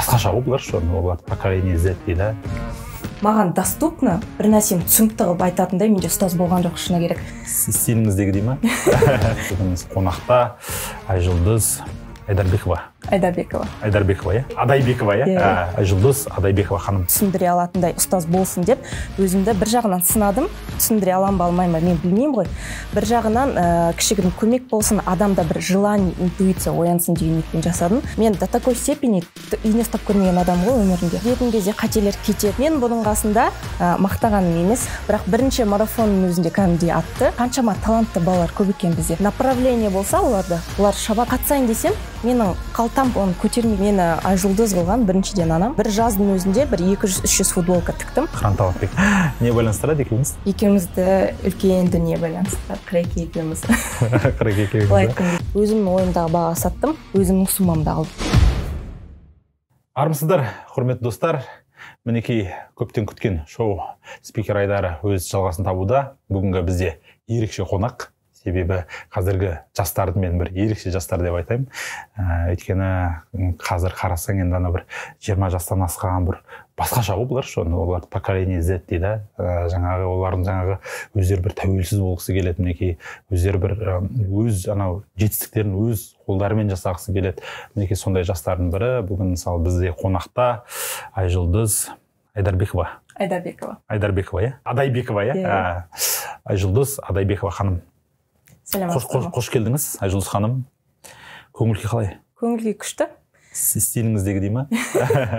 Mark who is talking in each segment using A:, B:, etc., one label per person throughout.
A: басқаша ғой бұлар шы олар поколение z дейді
B: маған доступно бір нәрсені түсінікті қылып айтатындай менде ұстаз болған жоқ шыны керек
A: Сіз ма бүгін қонақта айжұлдыз айдарбекова айдарбекова айдарбекова иә адайбекова иә yeah. Иә. Ә, жұлдыз адайбекова ханым
B: түсіндіре алатындай ұстаз болсын деп өзімді бір жағынан сынадым түсіндіре аламын ба алмаймын ба мен білмеймін ғой бір жағынан ә, кішігірім көмек болсын адамда бір желание интуиция оянсын деген ниетпен жасадым мен до такой степени ине ұстап көрмеген адам ғой өмірімде жетім кезде қателер кетеді мен бұның қасында ә, мақтағаным емес бірақ бірінші марафонның өзінде кәдімгідей атты қаншама талантты балалар көп екен бізде направление болса оларда олар шаба қатысайын десем менің там оны көтерме мені айжұлдыз қылған біріншіден анам бір жаздың өзінде бір екі жүз үш жүз футболка тіктім
A: хрантал не байланыстырады екеуіңіз
B: екеумізді үлкен дүние байланыстырады кіреке екеуміз
A: кіреке екеуіңіз былай
B: өзімнің ойымдағы баға саттым өзімнің суммамды алдым
A: армысыздар құрметті достар мінекей көптен күткен шоу спикер айдары өз жалғасын табуда бүгінгі бізде ерекше қонақ себебі қазіргі жастарды мен бір ерекше жастар деп айтайын ә, өйткені қазір қарасаң енді ана бір жиырма жастан асқан бір басқаша ғой бұлар ше олар поколение z дейді ә, жаңағы олардың жаңағы өздері бір тәуелсіз болғысы келеді мінекей өздері бір өз анау жетістіктерін өз қолдарымен жасағысы келеді мінекей сондай жастардың бірі бүгін мысалы бізде қонақта айжұлдыз айдарбекова айдарбекова айдарбекова иә адайбекова иә yeah. Иә. ә, айжұлдыз адайбекова ханым қош, қош, келдіңіз айжұлдыз ханым көңіл күй қалай
B: көңіл күй күшті
A: стиліңіздегідей ма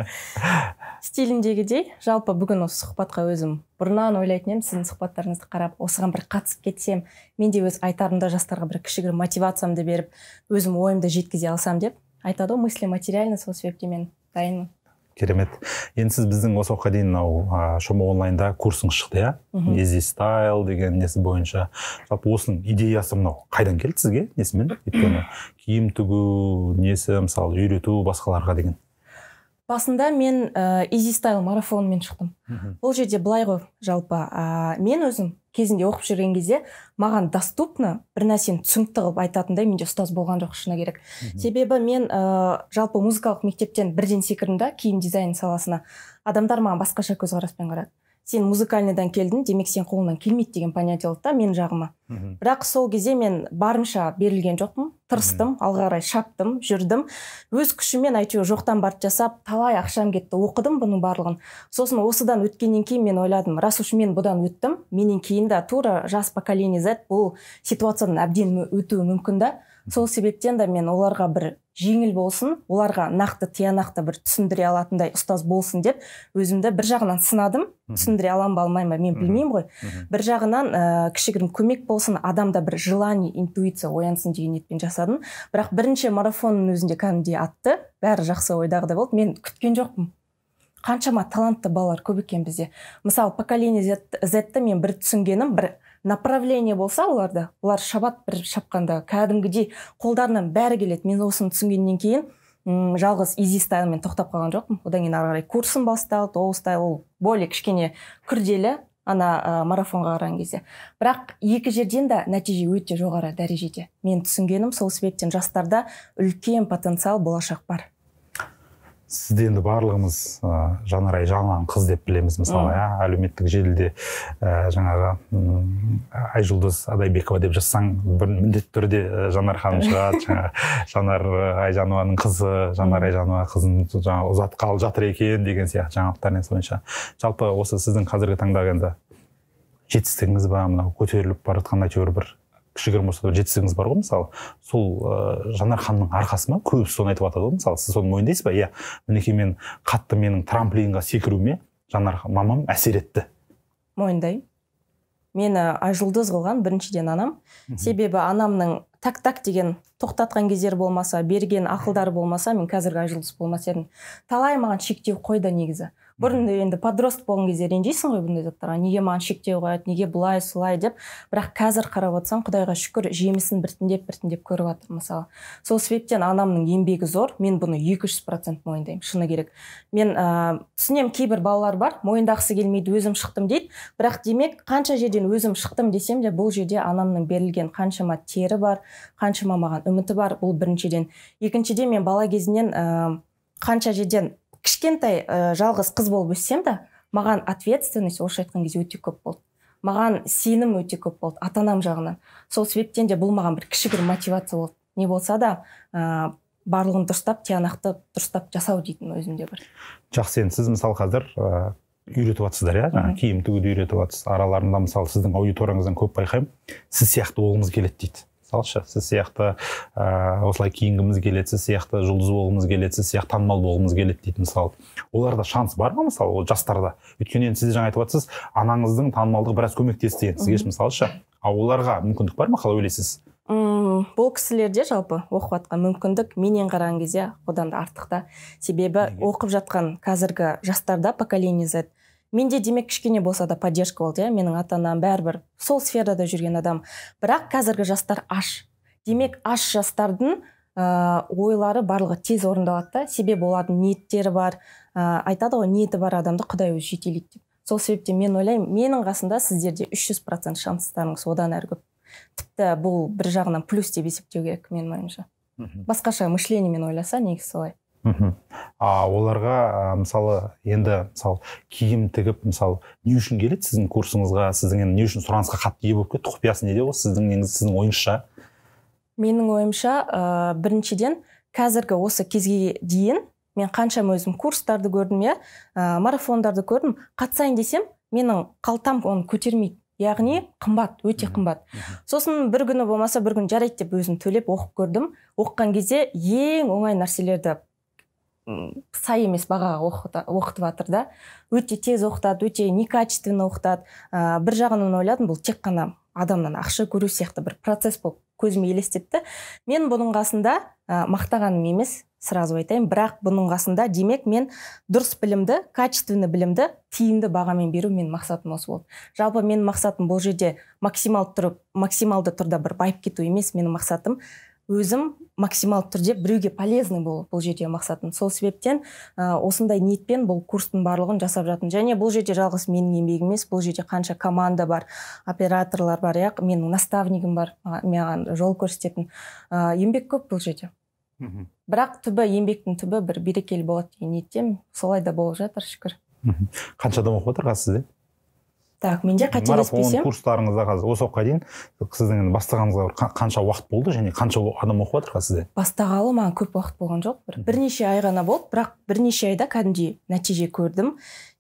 B: стилімдегідей жалпы бүгін осы сұхбатқа өзім бұрыннан ойлайтын едім сіздің сұхбаттарыңызды қарап осыған бір қатысып кетсем мен де өз айтарымды жастарға бір кішігірім мотивациямды беріп өзім ойымды жеткізе алсам деп айтады ғой мысли материально сол себепті мен дайынмын
A: керемет енді сіз біздің осы уақытқа дейін мынау шома онлайнда курсыңыз шықты иә изи стайл деген несі бойынша жалпы осының идеясы мынау қайдан келді сізге несімен өйткені киім тігу несі мысалы үйрету басқаларға деген
B: басында мен изи э, стайл марафонымен шықтым бұл жерде былай ғой жалпы ә, мен өзім кезінде оқып жүрген кезде маған доступно бір нәрсені түсінікті қылып айтатындай менде ұстаз болған жоқ шыны керек себебі мен ә, жалпы музыкалық мектептен бірден секірдім да киім дизайн саласына адамдар маған басқаша көзқараспен қарады сен музыкальныйдан келдің демек сен қолыңнан келмейді деген понятие болды да менің жағыма бірақ сол кезде мен барынша берілген жоқпын тырыстым алға қарай шаптым жүрдім өз күшіммен әйтеуір жоқтан барып жасап талай ақшам кетті оқыдым бұның барлығын сосын осыдан өткеннен кейін мен ойладым раз уж мен бұдан өттім менен кейін де тура жас поколение z бұл ситуациядан әбден өтуі мүмкін да сол себептен де мен оларға бір жеңіл болсын оларға нақты тиянақты бір түсіндіре алатындай ұстаз болсын деп өзімді бір жағынан сынадым түсіндіре аламын ба алмаймын ба мен білмеймін ғой бір жағынан ә, кішігірім көмек болсын адамда бір желание интуиция оянсын деген ниетпен жасадым бірақ бірінші марафонның өзінде кәдімгідей атты бәрі жақсы ойдағыдай болды мен күткен жоқпын қаншама талантты балалар көп екен бізде мысалы поколение зетті мен бір түсінгенім бір направление болса оларда олар шабат бір шапқанда кәдімгідей қолдарынан бәрі келеді мен осыны түсінгеннен кейін м жалғыз изи стайлмен тоқтап қалған жоқпын одан кейін ары қарай курсым басталды ол стайл ол более кішкене күрделі ана ә, марафонға қараған кезде бірақ екі жерден де нәтиже өте жоғары дәрежеде мен түсінгенім сол себептен жастарда үлкен потенциал болашақ бар сізді
A: енді барлығымыз ә, жанарай қыз деп білеміз мысалы иә әлеуметтік желіде ә, жаңағы айжұлдыз адайбекова деп жазсаң бір міндетті түрде жанар ханым шығады жаңағы жанар айжанованың қызы жанар айжанова қызын жаңағы ұзатқалы жатыр екен деген сияқты жаңалықтар не жалпы осы сіздің қазіргі таңдағы енді жетістігіңіз ба мынау көтеріліп бара жатқан әйтеуір бір кішігірім болса да жетістігіңіз бар ғой мысалы сол ыыы жанар ханның арқасы ма көбісі соны айтып жатады ғой мысалы сіз соны мойындайсыз ба иә мінекей мен қатты менің трамплинға секіруіме жанар мамам әсер етті
B: мойындаймын мені айжұлдыз қылған біріншіден анам себебі анамның так так деген тоқтатқан кездері болмаса берген ақылдары болмаса мен қазіргі айжұлдыз болмас едім талай маған шектеу қойды негізі бұрын енді подросток болған кезде ренжисің ғой бұндай заттарға неге маған шектеу қояды неге былай солай деп бірақ қазір қарап отырсаң құдайға шүкір жемісін біртіндеп біртіндеп көріп жатырмын мысалы сол себептен анамның еңбегі зор мен бұны екі жүз процент мойындаймын шыны керек мен ыыы түсінемін кейбір балалар бар мойындағысы келмейді өзім шықтым дейді бірақ демек қанша жерден өзім шықтым десем де бұл жерде анамның берілген қаншама тері бар қаншама маған үміті бар бұл біріншіден екіншіден мен бала кезінен ыыы қанша жерден кішкентай ә, жалғыз қыз болып өссем де маған ответственность орысша айтқан кезде өте көп болды маған сенім өте көп болды ата анам жағынан сол себептен де бұл маған бір кішігірім мотивация болды не болса да ә, барлығын дұрыстап тиянақты дұрыстап жасау дейтін өзімде бір
A: жақсы енді сіз мысалы қазір ыыы э, үйретіп жатсыздар иә киім тігуді үйретіп жатсыз араларында мысалы сіздің аудиторияңыздан көп байқаймын сіз сияқты болғымыз келеді дейді мысалышы сіз сияқты ыыы э, осылай киінгіміз келеді сіз сияқты жұлдыз болғымыз келеді сіз сияқты танымал болғымыз келеді дейді мысалы оларда шанс бар ма мысалы ол жастарда өйткені енді сіз жаңа айтып жатсыз анаңыздың танымалдығы біраз көмектесті енді сізге мысалышы, ал оларға мүмкіндік бар ма қалай ойлайсыз
B: мм бұл кісілерде жалпы оқып жатқан мүмкіндік менен қараған кезде одан да артық та себебі оқып жатқан қазіргі жастарда поколение z менде демек кішкене болса да поддержка болды иә менің ата анам бәрібір сол сферада жүрген адам бірақ қазіргі жастар аш демек аш жастардың ә, ойлары барлығы тез орындалады да себебі олардың ниеттері бар ә, айтады ғой ниеті бар адамды құдай өзі жетелейді деп сол себептен мен ойлаймын менің қасымда сіздерде 300 процент шанстарыңыз одан әрі көп тіпті бұл бір жағынан плюс деп есептеу керек менің ойымша басқаша мышлениемен ойласа негізі солай
A: а оларға мысалы енді мысалы киім тігіп мысалы не үшін келеді сіздің курсыңызға сіздің енді не үшін сұранысқа қатты ие болып кетті құпиясы неде ол сіздің неңіз сіздің ойыңызша
B: менің ойымша ә, біріншіден қазіргі осы кезге дейін мен қаншама өзім курстарды көрдім иә ә, марафондарды көрдім қатысайын десем менің қалтам оны көтермейді яғни қымбат өте қымбат сосын бір күні болмаса бір күн жарайды деп өзім төлеп оқып көрдім оқыған кезде ең оңай нәрселерді сай емес бағаға оқытып жатыр да өте тез оқытады өте некачественно оқытады ә, бір жағынан ойладым бұл тек қана адамнан ақша көру сияқты бір процесс болып көзіме елестетті мен бұның қасында ә, мақтағаным емес сразу айтайын бірақ бұның қасында демек мен дұрыс білімді качественный білімді тиімді бағамен беру менің мақсатым осы болды жалпы менің мақсатым бұл жерде максималды тұрып максималды тұрда бір байып кету емес менің мақсатым өзім максималды түрде біреуге полезный болу бұл жерде мақсатым сол себептен ә, осындай ниетпен бұл курстың барлығын жасап жатырмын және бұл жерде жалғыз менің еңбегім емес бұл жерде қанша команда бар операторлар бар иә менің наставнигім бар маған жол көрсететін ә, еңбек көп бұл жерде бірақ түбі еңбектің түбі бір берекелі болады деген ниеттемін солай да болып жатыр шүкір
A: қанша адам оқып жатыр қазір сізде
B: так менде қателеспесем
A: курстарыңызда қазір осы уақытқа дейін сіздің енді бастағаныңызға қанша уақыт болды және қанша адам оқып жатыр қазір сізде
B: бастағалы маған көп уақыт болған жоқ бір бірнеше ай ғана болды бірақ бірнеше айда кәдімгідей нәтиже көрдім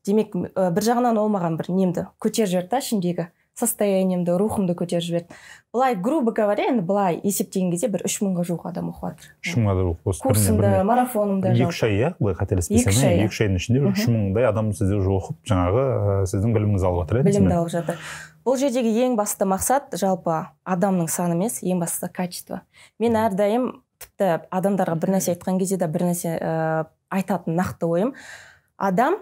B: демек бір жағынан ол маған бір немді көтеріп жіберді да ішімдегі состояниемді рухымды көтеріп жіберді былай грубо говоря енді былай есептеген кезде бір үш мыңға жуық адам оқып жатыр
A: үш мыңға жуық осы курсымды
B: марафонымды екі үш
A: ай иә былай қателеспесем екі үш иә, иә. айдың ішінде үш мыңдай адам сізде оқып жаңағы э, сіздің біліміңізді алып жатыр иә білімді алып
B: жатыр бұл жердегі ең басты мақсат жалпы адамның саны емес ең бастысы качество мен әрдайым тіпті адамдарға бір нәрсе айтқан кезде де бір нәрсе ыыы э, айтатын нақты ойым адам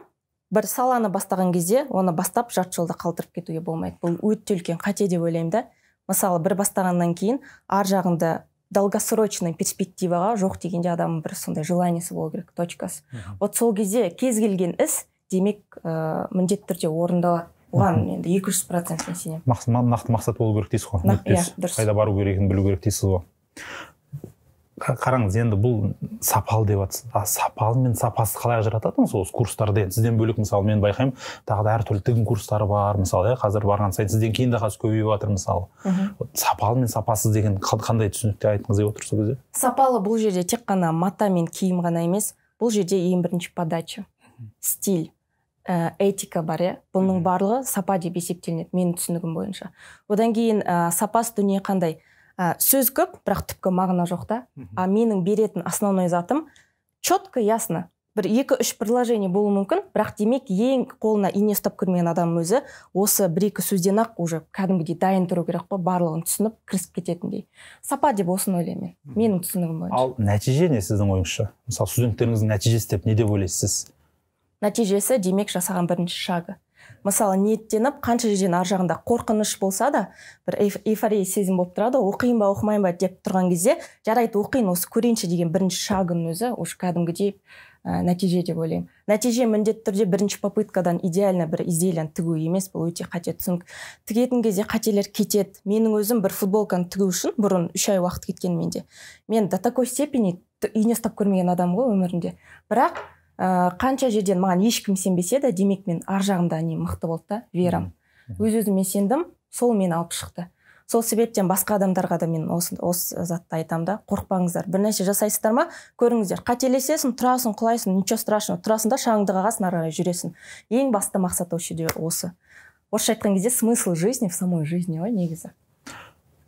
B: бір саланы бастаған кезде оны бастап жарты жолда қалдырып кетуге болмайды бұл өте үлкен қате деп ойлаймын да мысалы бір бастағаннан кейін ар жағында долгосрочный перспективаға жоқ дегенде адамның бір сондай желаниесі болу керек точкасы вот сол кезде кез келген іс демек ә, міндетті түрде орындалады оған енді екі жүз процент сенемін
A: нақты мақсат болу керек дейсіз ғой иә дұрыс қайда бару керегін білу керек дейсіз ғой қараңыз енді бұл сапалы деп жатсыз а сапалы мен сапасыз қалай ажырататынсыз осы курстарды енді сізден бөлек мысалы мен байқаймын тағы да әртүрлі тігін курстары бар мысалы иә қазір барған сайын сізден кейін де қазір көбейіп жатыр мысалы сапалы мен сапасыз деген қандай түсінікте айтқыңыз деп отыр сол кезде
B: сапалы бұл жерде тек қана мата мен киім ғана емес бұл жерде ең бірінші подача стиль ә, этика бар иә бұның барлығы сапа деп есептелінеді менің түсінігім бойынша одан кейін ә, э, сапасыз дүние қандай ә, сөз көп бірақ түпкі мағына жоқ та а менің беретін основной затым четко ясно бір екі үш предложение болуы мүмкін бірақ демек ең қолына ине ұстап көрмеген адамның өзі осы бір екі сөзден ақ уже кәдімгідей дайын тұру керек қой барлығын түсініп кірісіп кететіндей сапа деп осыны ойлаймын мен менің түсінігім бойынша
A: ал нәтиже не сіздің ойыңызша мысалы студенттеріңіздің нәтижесі деп не деп ойлайсыз сіз
B: нәтижесі демек жасаған бірінші шагы мысалы ниеттеніп қанша жерден ар жағында қорқыныш болса да бір эйфория сезім болып тұрады ғой оқиын ба оқымайын ба деп тұрған кезде жарайды оқиын осы көрейінші деген бірінші шагының өзі уже кәдімгідей ә, нәтиже деп ойлаймын нәтиже міндетті түрде бірінші попыткадан идеально бір изделияны тігу емес бұл өте қате түсінік тігетін кезде қателер кетеді менің өзім бір футболканы тігу үшін бұрын үш ай уақыт кеткен менде мен до такой степени ине ұстап көрмеген адаммын ғой өмірімде бірақ ә, қанша жерден маған ешкім сенбесе де демек мен ар жағымда не мықты болды да верам өз өзіме сендім сол мен алып шықты сол себептен басқа адамдарға да мен осы, осы затты айтамын да қорықпаңыздар бірнәрсе жасайсыздар ма көріңіздер қателесесің тұрасың құлайсың ничего страшного тұрасың да шаңды қағасың ары қарай жүресің ең басты мақсат осы жерде осы орысша айтқан кезде смысл жизни в самой жизни ғой негізі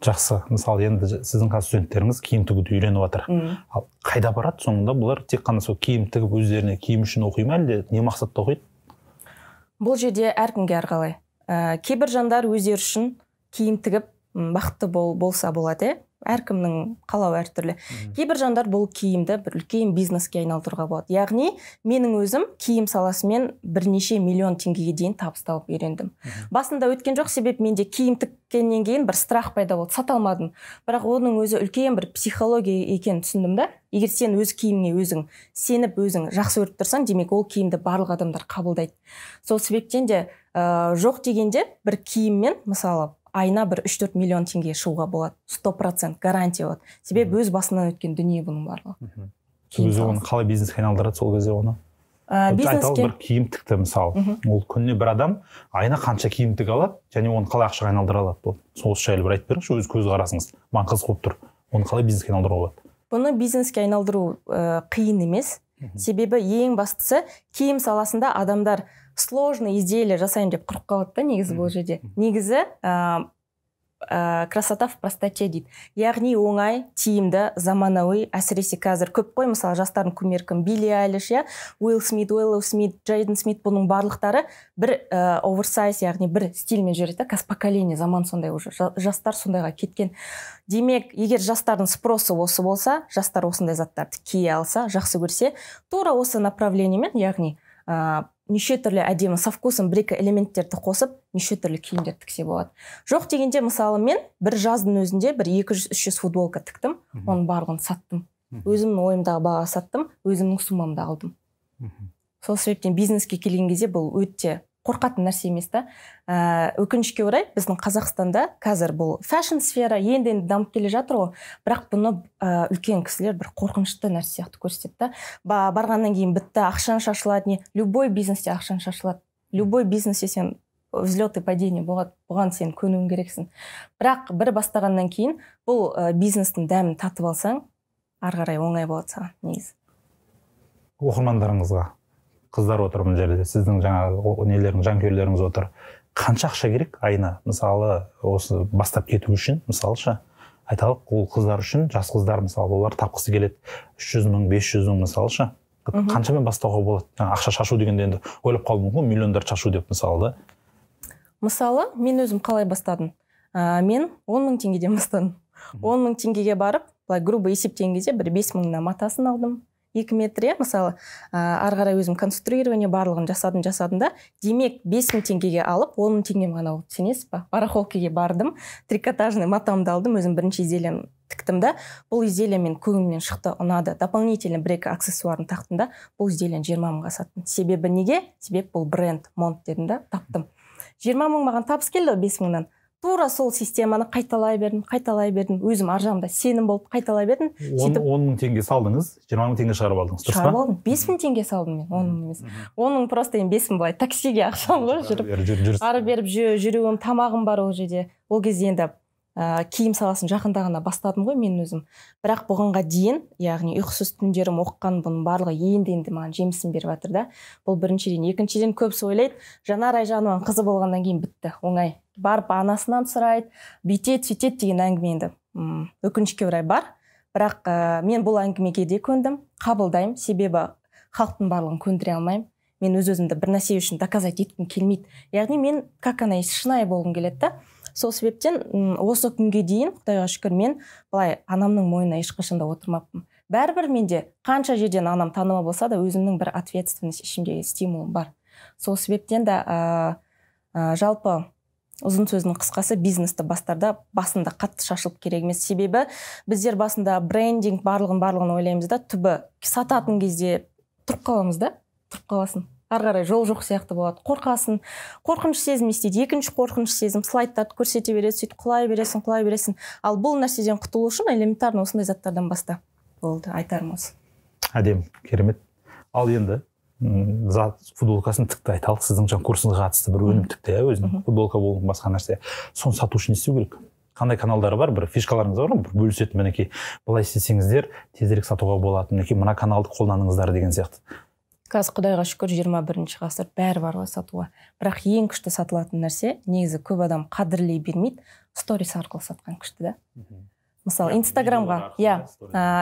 A: жақсы мысалы енді сіздің қазір студенттеріңіз киім тігуді үйреніп жатыр ал қайда барады соңында бұлар тек қана сол киім тігіп өздеріне киім үшін оқи ма әлде не мақсатта оқиды
B: бұл жерде әркімге әрқалай ә, кейбір жандар өздері үшін киім тігіп бақытты болса болады иә әркімнің қалауы әртүрлі кейбір жандар бұл киімді бір үлкен бизнеске айналдыруға болады яғни менің өзім киім саласымен бірнеше миллион теңгеге дейін табыс тауып үйрендім басында өткен жоқ себеп менде киім тіккеннен кейін бір страх пайда болды сата алмадым бірақ оның өзі үлкен бір психология екенін түсіндім да егер сен өз киіміңе өзің сеніп өзің жақсы көріп тұрсаң демек ол киімді барлық адамдар қабылдайды сол себептен де ә, жоқ дегенде бір киіммен мысалы айына бір үш төрт миллион теңге шығуға болады сто процент гарантия болады себебі өз басынан өткен дүние бұның барлығы
A: сол кезде оны қалай ә, бизнеске айналдырады сол кезде оны
B: айталық бір
A: киім тікті мысалы ол күніне бір адам айына қанша киім тіге алады және оны қалай ақшаға айналдыра алады сол осы жайлы бір айтып беріңізші өз көзқарасыңыз маған қызық болып тұр оны қалай бизнеске айналдыруға болады
B: бұны бизнеске айналдыру ә, қиын емес себебі ең бастысы киім саласында адамдар сложный изделие жасаймын деп құрып қалады да негізі бұл жерде негізі ә, красота в простоте дейді яғни оңай тиімді заманауи әсіресе қазір көп қой мысалы жастардың кім билли айлиш иә уилл смит уиллоу смит джейден смит бұның барлықтары бір ә, оверсайз яғни бір стильмен жүреді да поколение заман сондай уже жастар сондайға кеткен демек егер жастардың спросы осы болса жастар осындай заттарды кие алса жақсы көрсе тура осы направлениемен яғни э, неше түрлі әдемі со вкусом бір екі элементтерді қосып неше түрлі киімдер тіксе болады жоқ дегенде мысалы мен бір жаздың өзінде бір екі жүз үш жүз футболка тіктім оның барлығын саттым өзімнің ойымдағы бағаға саттым өзімнің суммамды алдым сол себептен бизнеске келген кезде бұл өте қорқатын нәрсе емес та ә, өкінішке орай біздің қазақстанда қазір бұл фэшн сфера енді енді дамып келе жатыр ғой бірақ бұны ә, үлкен кісілер бір қорқынышты нәрсе сияқты көрсетеді да ба, барғаннан кейін бітті ақшаң шашылады не любой бизнесте ақшаң шашылады любой бизнесте сен взлет и падение болады бұған сен көнуің керексің бірақ бір бастағаннан кейін бұл ә, бизнестің дәмін татып алсаң ары қарай оңай болады саған негізі
A: оқырмандарыңызға қыздар отыр мына жерде сіздің жаңағы нелеріңіз жанкүйерлеріңіз отыр қанша ақша керек айына мысалы осы бастап кету үшін ше айталық ол қыздар үшін жас қыздар мысалы олар тапқысы келеді үш жүз мың бес жүз мың мысалы ше қаншамен бастауға болады ақша шашу дегенде енді ойлап қалдым ғой миллиондар шашу деп мысалы да
B: мысалы мен өзім қалай бастадым ә, мен он мың теңгеден бастадым он мың теңгеге барып былай грубо есептеген кезде бір бес мыңына матасын алдым екі иә мысалы ә, ары қарай өзім конструирование барлығын жасадым жасадым да демек бес мың теңгеге алып он мың теңгем ғана болды сенесіз ба барахолкеге бардым трикотажный матамды алдым өзім бірінші изделием тіктім да бұл изделие мен көңілімнен шықты ұнады дополнительно бір екі аксессуарын тақтым да бұл изделиені жиырма мыңға саттым себебі неге себеп бұл бренд монт дедім да таптым жиырма мың маған табыс келді ғой бес мыңнан тура сол системаны қайталай бердім қайталай бердім өзім ар жағымда сенім болып қайталай бердім сөйтіп
A: он мың теңге салдыңыз жиырма мың теңге шығарып алдыңыз дұрыс шығарып алдым
B: бес мың теңге салдым мен он мың емес он мың просто енді бес мың былай таксиге ақшам ғой жүріп ары беріп жүруім тамағым бар ол жерде ол кезде енді ә, киім саласын жақында ғана бастадым ғой мен өзім бірақ бұғанға дейін яғни ұйқысыз түндерім оқыған бұның барлығы енді енді маған жемісін беріп жатыр да бұл біріншіден екіншіден көбісі ойлайды жанар айжанованың қызы болғаннан кейін бітті оңай барып анасынан сұрайды бүйтеді сөйтеді деген әңгіме енді өкінішке орай бар бірақ ә, мен бұл әңгімеге де көндім қабылдаймын себебі халықтың барлығын көндіре алмаймын мен өз өзімді бір нәрсе үшін доказать еткім келмейді яғни мен как она есть шынайы болғым келеді да сол себептен осы күнге дейін құдайға шүкір мен былай анамның мойнына ешқашан да отырмаппын бәрібір менде қанша жерден анам танымал болса да өзімнің бір ответственность ішімдегі стимулым бар сол себептен де жалпы ұзын сөздің қысқасы бизнесті бастарда басында қатты шашылып керек емес себебі біздер басында брендинг барлығын барлығын ойлаймыз да түбі сататын кезде тұрып қаламыз да тұрып қаласың ары қарай жол жоқ сияқты болады қорқасың қорқыныш сезім не істейді екінші қорқыныш сезім слайдтарды көрсете береді сөйтіп құлай бересің құлай бересің ал бұл нәрседен құтылу үшін элементарно осындай заттардан баста болды айтарым осы
A: әдемі керемет ал енді зат футболкасын тікті айталық сіздің жаңағы курсыңызға қатысты бір өнім тікті иә өзінің футболка болу басқа нәрсе соны сату үшін не істеу керек қандай каналдары бар бір фишкаларыңыз бар ма бір бөлісетін мінекей былай істесеңіздер тезірек сатуға болады мінекей мына каналды қолданыңыздар деген сияқты
B: қазір құдайға шүкір 21 бірінші ғасыр бәрі бар ғой сатуға бірақ ең күшті сатылатын нәрсе негізі көп адам қадірлей бермейді сторис арқылы сатқан күшті да мысалы инстаграмға иә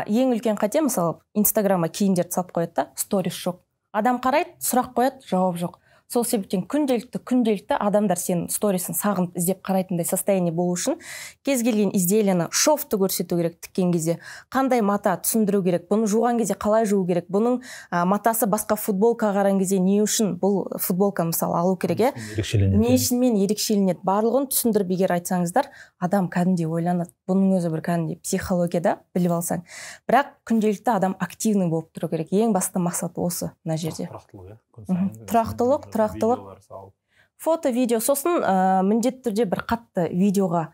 B: ең үлкен қате мысалы инстаграмға киімдерді салып қояды да сторис жоқ адам қарайды сұрақ қояды жауап жоқ сол себептен күнделікті күнделікті адамдар сенің сторисін сағынып іздеп қарайтындай состояние болу үшін кез келген изделиені шовты көрсету керек тіккен кезде қандай мата түсіндіру керек бұны жуған кезде қалай жуу керек бұның матасы басқа футболкаға қараған кезде не үшін бұл футболка мысалы алу керек иә үшінмен иә. ерекшеленеді барлығын түсіндіріп егер айтсаңыздар адам кәдімгідей ойланады бұның өзі бір кәдімгідей психология да біліп алсаң бірақ күнделікті адам активный болып тұру керек ең басты мақсат осы мына жерде тұрақтылық иә, тұрақтылық тұрақтылық фото видео сосын ә, міндетті түрде бір қатты видеоға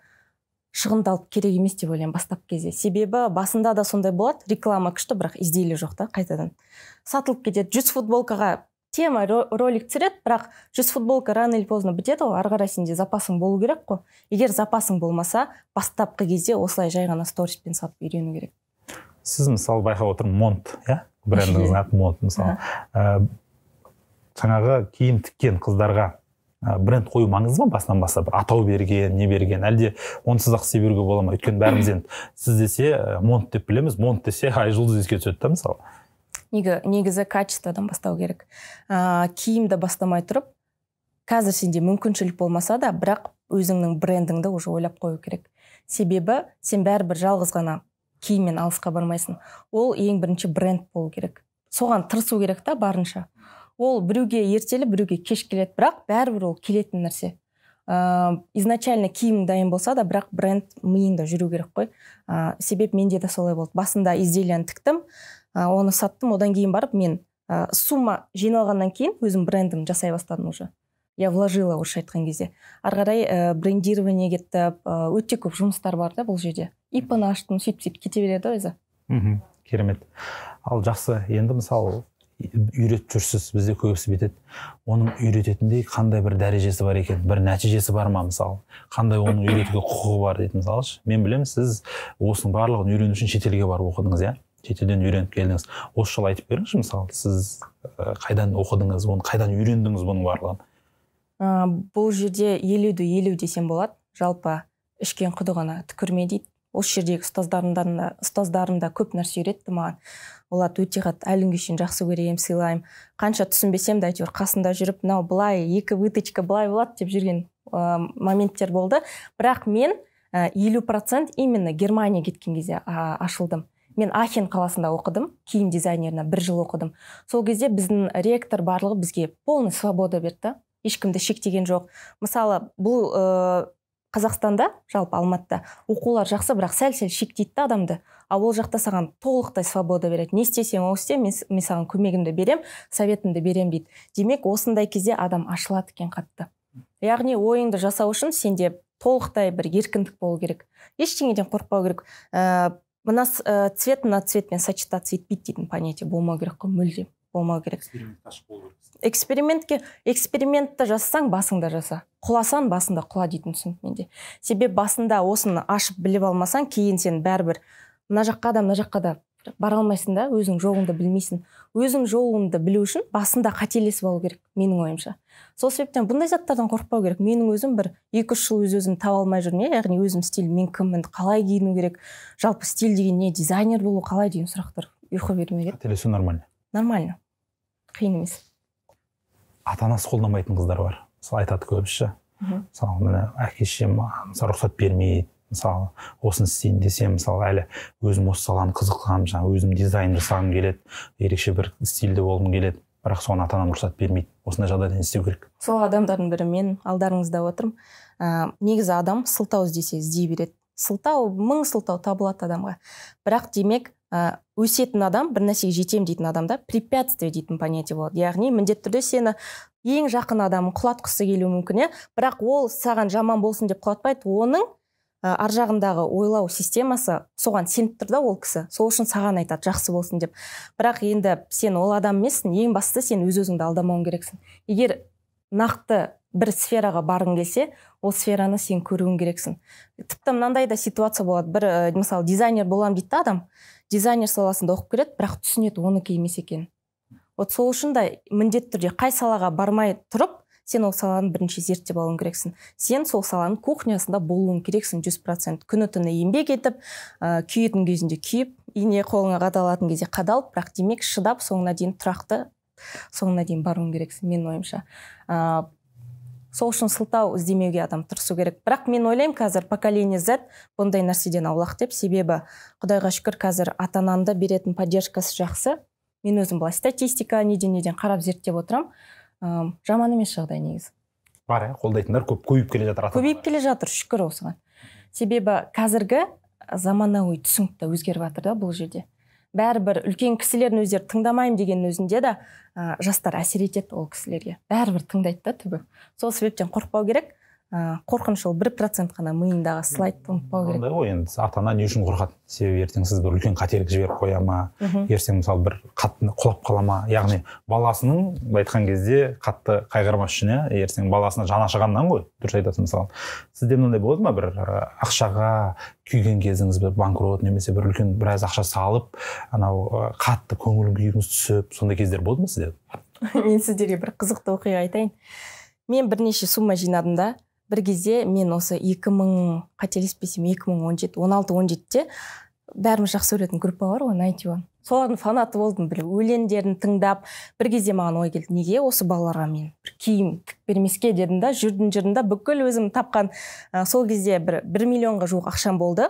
B: шығындалып керек емес деп ойлаймын бастап кезде себебі басында да сондай болады реклама күшті бірақ изделие жоқ та қайтадан сатылып кетеді жүз футболкаға тема ролик түсіреді бірақ жүз футболка рано или поздно бітеді ғой ары қарай сенде запасың болу керек қой егер запасың болмаса бастапқы кезде осылай жай ғана сториспен сатып үйрену керек
A: сіз мысалы байқап отырмын монт иә брендіңіздің аты монт мысалы жаңағы киім тіккен қыздарға бренд қою маңызды ма басынан бастап атау берген не берген әлде онсыз ақ істей беруге бола ма өйткені бәріміз енді сіз десе монт деп білеміз монт десе ай жұлдыз еске түседі да мысалы
B: негі, негізі качестводан бастау керек ыыы киімді бастамай тұрып қазір сенде мүмкіншілік болмаса да бірақ өзіңнің брендіңді уже ойлап қою керек себебі сен бәрібір жалғыз ғана киіммен алысқа бармайсың ол ең бірінші бренд болу керек соған тырысу керек та барынша ол біреуге ертелі біреуге кеш келеді бірақ бәрібір ол келетін нәрсе ыыы изначально киім дайын болса да бірақ бренд миыңда жүру керек қой ыыы себеп менде де солай болды басында изделияны тіктім ә, оны саттым одан кейін барып мен ә, сумма жиналғаннан кейін өзім брендім жасай бастадым уже я вложила орысша айтқан кезде ары қарай ә, брендирование кетті өте көп жұмыстар бар да бұл жерде ипны аштым сөйтіп сөйтіп кете береді
A: өзі керемет ал жақсы енді мысалы үйретіп жүрсіз бізде көбісі бүйтеді оның үйрететіндей қандай бір дәрежесі бар екен бір нәтижесі бар ма мысалы қандай оның үйретуге құқығы бар дейді мысалшы мен білемін сіз осының барлығын үйрену үшін шетелге барып оқыдыңыз иә шетелден үйреніп келдіңіз осы жолы айтып беріңізші мысалы сіз э, қайдан оқыдыңыз оны қайдан үйрендіңіз бұның барлығын
B: э, бұл жерде елуді елу десем болады жалпы ішкен құдығына түкірме дейді осы жердегі ұстаздарымдан да ұстаздарым да көп нәрсе үйретті маған оларды өте қатты әлі күнге шейін жақсы көремін сыйлаймын қанша түсінбесем де әйтеуір қасында жүріп мынау былай екі выточка былай болады деп жүрген ә, моменттер болды бірақ мен елу процент именно германия кеткен кезде ә, ашылдым мен ахен қаласында оқыдым киім дизайнеріне бір жыл оқыдым сол кезде біздің ректор барлығы бізге полный свобода берді ешкімді шектеген жоқ мысалы бұл қазақстанда жалпы алматыда оқулар жақсы бірақ сәл сәл шектейді адамды ал ол жақта саған толықтай свобода береді не істесең ол істе мен, мен саған көмегімді берем, советімді берем дейді демек осындай кезде адам ашылады екен қатты яғни ойыңды жасау үшін сенде толықтай бір еркіндік болу керек ештеңеден қорықпау керек ә, мына ә, цвет мына цветпен сочетаться етпейді дейтін понятие болмау керек қой мүлдем болмау керек экспериментке экспериментті жасасаң басыңда жаса құласаң басында құла дейтін түсінік менде себебі басында осыны ашып біліп алмасаң кейін сен бәрібір мына жаққа да мына жаққа да бара алмайсың да өзің жолыңды білмейсің өзің жолыңды білу үшін басында қателесіп алу керек менің ойымша сол себептен бұндай заттардан қорықпау керек менің өзім бір екі үш жыл өз өзім таба алмай жүрмін иә яғни өзім стиль мен кіммін қалай киіну керек жалпы стиль деген не дизайнер болу қалай деген сұрақтар ұйқы бермеген
A: қателесу нормально
B: нормально қиын емес
A: ата анасы қолдамайтын қыздар бар мысалы айтады көбісі мысалы міне әке шешем мысалы рұқсат бермейді мысалы осыны істейін десем мысалы әлі өзім осы саланы қызыққанмын жаңағы өзім дизайн жасағым келеді ерекше бір стильде болғым келеді бірақ соған ата анам рұқсат бермейді осындай жағдайда не істеу керек
B: сол адамдардың бірі мен алдарыңызда отырмын ә, негізі адам сылтау іздесе іздей береді сылтау мың сылтау табылады адамға бірақ демек Э, өсетін адам бір нәрсеге жетем дейтін адамда препятствие дейтін понятие болады яғни міндетті түрде сені ең жақын адамын құлатқысы келуі мүмкін иә бірақ ол саған жаман болсын деп құлатпайды оның ә, ар жағындағы ойлау системасы соған сеніп тұр да ол кісі сол үшін саған айтады жақсы болсын деп бірақ енді сен ол адам емессің ең бастысы сен өз өзіңді алдамауың керексің егер нақты бір сфераға барғың келсе ол сфераны сен көруің керексің тіпті мынандай да ситуация болады бір ә, мысалы дизайнер болам дейді адам дизайнер саласында оқып келеді бірақ түсінеді оныкі емес екенін вот сол үшін да міндетті түрде қай салаға бармай тұрып сен ол саланы бірінші зерттеп алуың керексің сен сол саланың кухнясында болуың керексің жүз процент күні түні еңбек етіп ә, күйетін кезінде күйіп ине қолыңа қадалатын кезде қадалып бірақ демек шыдап соңына дейін тұрақты соңына дейін баруың керексің менің ойымша сол үшін сылтау іздемеуге адам тырысу керек бірақ мен ойлаймын қазір поколение z бұндай нәрседен аулақ деп себебі құдайға шүкір қазір ата да беретін поддержкасы жақсы мен өзім былай статистика неден неден қарап зерттеп отырамын ыыы жаман емес жағдай негізі
A: бар иә қолдайтындар көп көбейіп келе жатыр
B: көбейіп келе жатыр шүкір осыған себебі қазіргі заманауи түсінік те өзгеріп жатыр да бұл жерде бәрібір үлкен кісілердің өздері тыңдамаймын дегеннің өзінде де ә, жастар әсер етеді ол кісілерге бәрібір тыңдайды да түбі сол себептен қорқпау керек ыыы ә, қорқыныш ол бір процент қана миындағы слайдты ұмытпау керек
A: ондай ғой енді ата ана не үшін қорқады себебі ертең сіз бір үлкен қателік жіберіп қоя ма ертең мысалы бір қатты құлап қала ма яғни баласының былай айтқан кезде қатты қайғырмас үшін иә ертең баласына жаны ашығаннан ғой дұрыс айтасыз мысалы сізде мынандай болды ма бір ақшаға күйген кезіңіз бір банкрот немесе бір үлкен біраз ақша салып анау қатты көңіл күйіңіз түсіп сондай кездер болды ма сізде
B: мен сіздерге бір қызықты оқиға айтайын мен бірнеше сумма жинадым да бір кезде мен осы 2000 қателеспесем он алты он жетіде бәріміз жақсы көретін группа бар ғой найнти уан солардың фанаты болдым бір өлеңдерін тыңдап бір кезде маған ой келді неге осы балаларға мен бір киім тік бермеске дедім да жүрдім жүрдім да бүкіл өзім тапқан ә, сол кезде бір бір миллионға жуық ақшам болды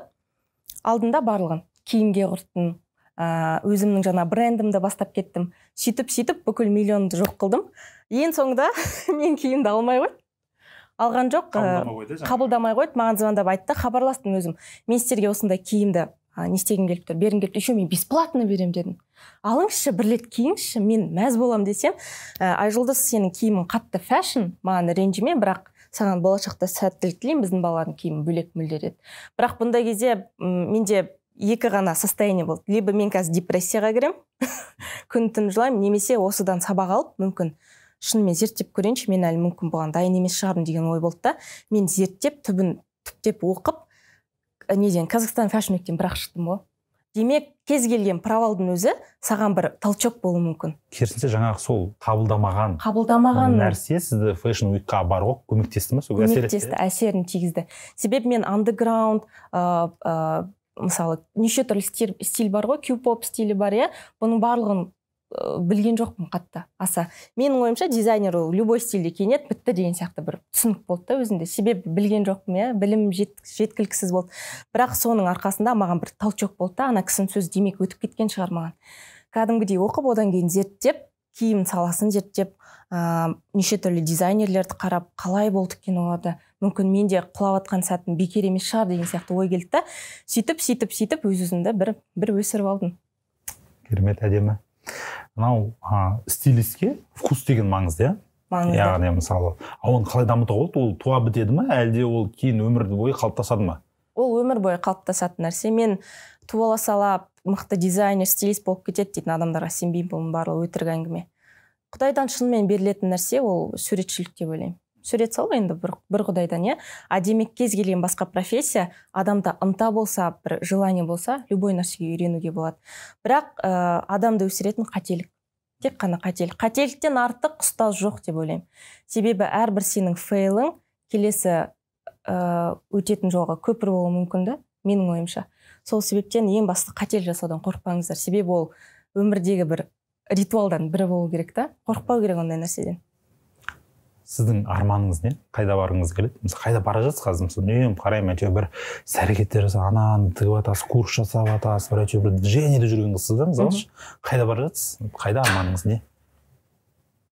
B: алдында барлығын киімге құрттым ә, өзімнің жаңа брендімді бастап кеттім сөйтіп сөйтіп бүкіл миллионды жоқ қылдым ең соңында мен киімді алмай қойдым алған жоқ э, қабылдамай қойды маған звондап айтты хабарластым өзім мен сіздерге осындай киімді не істегім келіп тұр бергім келіп еще мен бесплатно беремін дедім алыңызшы бір рет киіңізші мен мәз боламын десем ә, э, айжұлдыз сенің киімің қатты фэшн маған ренжіме бірақ саған болашақта сәттілік тілеймін біздің балалардың киімі бөлек мүлде деді бірақ бұндай кезде менде екі ғана состояние болды либо мен қазір депрессияға кіремін күн түні жылаймын немесе осыдан сабақ алып мүмкін шынымен зерттеп көрейінші мен әлі мүмкін бұған дайын емес шығармын деген ой болды да мен зерттеп түбін түптеп оқып э, неден казахстан фэшн бір бірақ шықтым ғой демек кез келген провалдың өзі саған бір толчок болуы мүмкін
A: керісінше жаңағы сол қабылдамаған
B: қабылдамаған
A: нәрсе сізді фэшн уикқа баруға көмектесті ма сол көмектесті
B: әсерін тигізді себебі мен андеграунд ыыы ә, мысалы неше түрлі стиль, стиль бар ғой кю поп стилі бар иә бұның барлығын Э, білген жоқпын қатты аса менің ойымша дизайнер ол любой стильде киінеді бітті деген сияқты бір түсінік болды да өзінде себебі білген жоқпын иә білім жет, жеткіліксіз болды бірақ соның арқасында маған бір толчок болды да ана кісінің сөзі демек өтіп кеткен шығар маған кәдімгідей оқып одан кейін зерттеп киім саласын зерттеп ыыы неше түрлі дизайнерлерді қарап қалай болды екен оларда мүмкін мен де құлап жатқан сәтім бекер емес шығар деген сияқты ой келді да сөйтіп сөйтіп сөйтіп өз өзімді бір бір өсіріп алдым
A: керемет әдемі мынау ә, стилистке вкус деген маңызды иә маңызды яғни мысалы оны қалай дамытуға болады ол туа бітеді ма әлде ол кейін
B: өмір бойы қалыптасады ма ол өмір бойы қалыптасатын нәрсе мен туала сала мықты дизайнер стилист болып кетеді дейтін адамдарға сенбеймін бұның барлығы өтірік әңгіме құдайдан шынымен берілетін нәрсе ол суретшілік деп ойлаймын сурет салу енді бір, бір құдайдан иә а демек кез келген басқа профессия адамда ынта болса бір желание болса любой нәрсеге үйренуге болады бірақ ә, адамды өсіретін қателік тек қана қателік қателіктен артық ұстаз жоқ деп ойлаймын себебі әрбір сенің фейлің келесі ә, өтетін жолға көпір болуы мүмкін да менің ойымша сол себептен ең басты қателік жасаудан қорықпаңыздар себебі ол өмірдегі бір ритуалдан бірі болу керек та қорықпау керек ондай нәрседен
A: сіздің арманыңыз не қайда барғыңыз келеді мысалы қайда бара жатсыз қазір мысалы үнемі қараймын әйтеуір бір іс әрекеттер жасап ананы тігіп жатасыз курс жасап жатасыз бір әйтеуір бір движениеде жүрген қызсыз да мысалы қайда бара жатсыз қайда арманыңыз не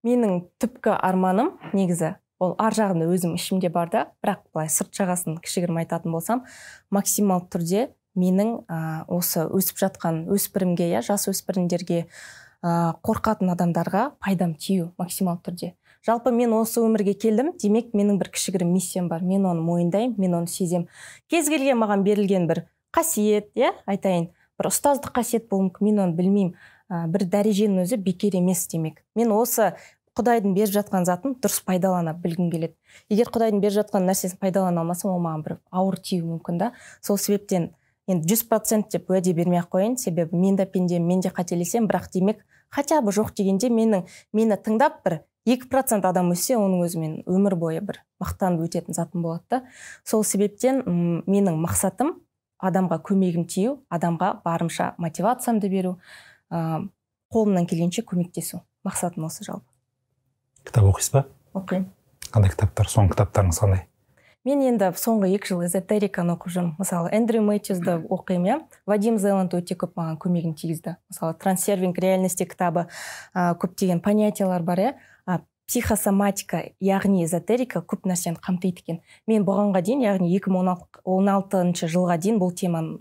B: менің түпкі арманым негізі ол ар жағында өзім ішімде бар да бірақ былай сырт жағасын кішігірім айтатын болсам максимал түрде менің ә, осы өсіп жатқан өспірімге иә жас өспірімдерге ә, қорқатын адамдарға пайдам тию максимал түрде жалпы мен осы өмірге келдім демек менің бір кішігірім миссиям бар мен оны мойындаймын мен оны сезем. кез келген маған берілген бір қасиет иә айтайын бір ұстаздық қасиет болуы мүмкін мен оны білмеймін ә, бір дәреженің өзі бекер емес демек мен осы құдайдың беріп жатқан затын дұрыс пайдалана білгім келеді егер құдайдың беріп жатқан нәрсесін пайдалана алмасам ол маған бір ауыр тиюі мүмкін да сол себептен енді жүз процент деп уәде бермей ақ қояйын себебі мен де пендемін мен де қателесемін бірақ демек хотя бы жоқ дегенде менің мені тыңдап бір екі процент адам өссе оның өзімен өмір бойы бір мақтанып өтетін затым болады да сол себептен ұм, менің мақсатым адамға көмегім тию адамға барымша мотивациямды беру ә, қолымнан келгенше көмектесу мақсатым осы жалпы
A: кітап оқисыз ба оқимын қандай кітаптар соңғы кітаптарыңыз қандай
B: мен енді соңғы екі жыл эзотериканы оқып жүрмін мысалы эндрю мэтьюсды оқимын иә вадим зеланд өте көп маған көмегін тигізді мысалы трансервинг реальности кітабы ә, көптеген понятиялар бар иә психосоматика яғни эзотерика көп нәрсені қамтиды екен мен бұғанға дейін яғни 2016 жылға дейін бұл теманы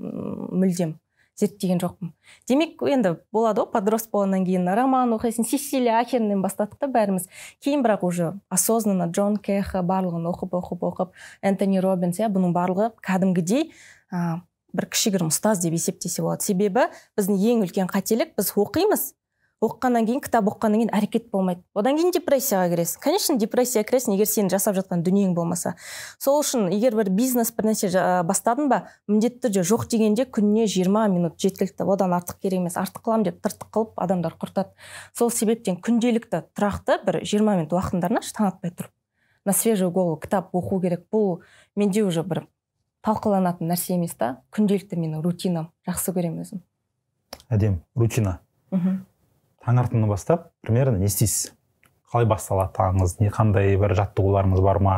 B: мүлдем зерттеген жоқпын демек енді болады ғой подрост болғаннан кейін роман оқисың сесилия бастадық та бәріміз кейін бірақ уже осознанно джон кеха барлығын оқып оқып оқып энтони робинс иә бұның барлығы кәдімгідей ә, бір кішігірім ұстаз деп есептесе болады себебі біздің ең үлкен қателік біз оқимыз оқығаннан кейін кітап оқығаннан кейін әрекет болмайды одан кейін депрессияға кіресің конечно депрессияға кіресің егер сенің жасап жатқан дүниең болмаса сол үшін егер бір бизнес бір нәрсе бастадың ба міндетті түрде жоқ дегенде күніне 20 минут жеткілікті одан артық керек емес артық қыламын деп тыртық қылып адамдар құртады сол себептен күнделікті тұрақты бір 20 минут уақытыңды арнашы таң атпай тұрып на свежую голову кітап оқу керек бұл менде уже бір талқыланатын нәрсе емес та күнделікті менің рутинам жақсы көремін өзім
A: әдемі рутина мхм таңертеңнен бастап примерно не істейсіз қалай басталады таңыңыз не қандай бір жаттығуларыңыз бар ма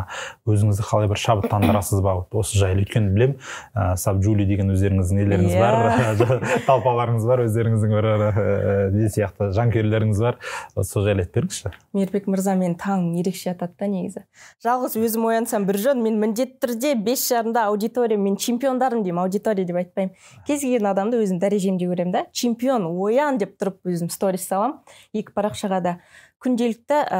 A: өзіңізді қалай бір шабыттандырасыз ба осы жайлы өйткені білемін ә, сабджули деген өздеріңіздің нелеріңіз бар иә. талпаларыңыз бар өздеріңіздің бір ә, ә, не сияқты жанкүйерлеріңіз бар сол жайлы айтып беріңізші
B: мейірбек мырза менің таңым ерекше атады да негізі жалғыз өзім оянсам бір жөн мен міндетті түрде бес жарымда аудитория мен чемпиондарым деймін аудитория деп айтпаймын кез келген адамды өзім дәрежемде көремін да чемпион оян деп тұрып өзім сторис саламын екі парақшаға да күнделікті ә,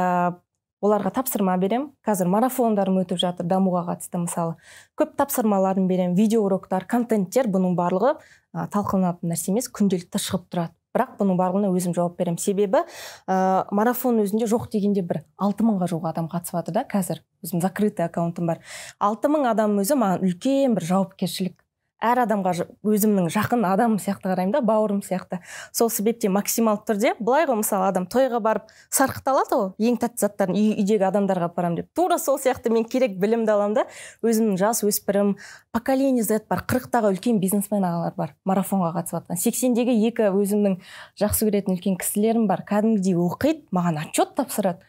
B: оларға тапсырма берем. қазір марафондарым өтіп жатыр дамуға қатысты мысалы көп тапсырмаларын берем, видео контенттер бұның барлығы ә, талқыланатын нәрсе емес күнделікті шығып тұрады бірақ бұның барлығына өзім жауап беремін себебі ә, марафон өзінде жоқ дегенде бір алты мыңға жуық адам қатысып жатыр да қазір өзім закрытый аккаунтым бар алты мың адам өзі маған үлкен бір жауапкершілік әр адамға өзімнің жақын адамым сияқты қараймын да бауырым сияқты сол себептен максималды түрде былай ғой мысалы адам тойға барып сарқыталады ғой ең тәтті заттарын үйдегі адамдарға апарамын деп тура сол сияқты мен керек білімді аламын да өзімнің жас өспірім поколение z бар қырықтағы үлкен бизнесмен ағалар бар марафонға қатысып жатқан сексендегі екі өзімнің жақсы көретін үлкен кісілерім бар кәдімгідей оқиды маған отчет тапсырады